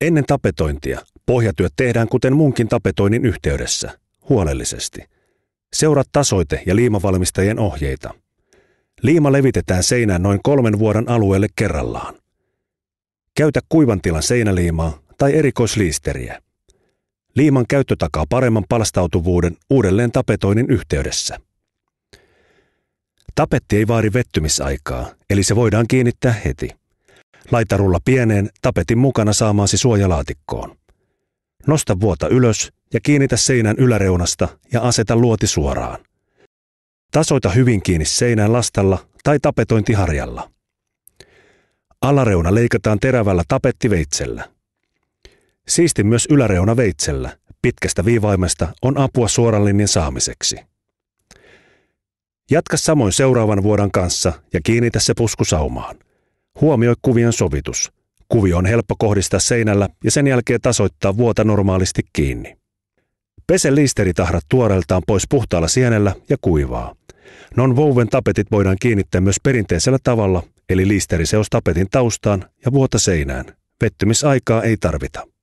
Ennen tapetointia pohjatyöt tehdään kuten munkin tapetoinnin yhteydessä, huolellisesti. Seuraa tasoite- ja liimavalmistajien ohjeita. Liima levitetään seinään noin kolmen vuoden alueelle kerrallaan. Käytä kuivan tilan seinäliimaa tai erikoisliisteriä. Liiman käyttö takaa paremman palstautuvuuden uudelleen tapetoinnin yhteydessä. Tapetti ei vaadi vettymisaikaa, eli se voidaan kiinnittää heti laitarulla pieneen tapetin mukana saamaasi suojalaatikkoon. Nosta vuota ylös ja kiinnitä seinän yläreunasta ja aseta luoti suoraan. Tasoita hyvin kiinni seinän lastalla tai tapetointiharjalla. Alareuna leikataan terävällä tapettiveitsellä. Siisti myös yläreuna veitsellä. Pitkästä viivaimesta on apua suorallinnin saamiseksi. Jatka samoin seuraavan vuoden kanssa ja kiinnitä se puskusaumaan. Huomioi kuvion sovitus. Kuvio on helppo kohdistaa seinällä ja sen jälkeen tasoittaa vuota normaalisti kiinni. Pese liisteritahrat tuoreeltaan pois puhtaalla sienellä ja kuivaa. Non-woven tapetit voidaan kiinnittää myös perinteisellä tavalla, eli liisteriseos tapetin taustaan ja vuota seinään. Vettymisaikaa ei tarvita.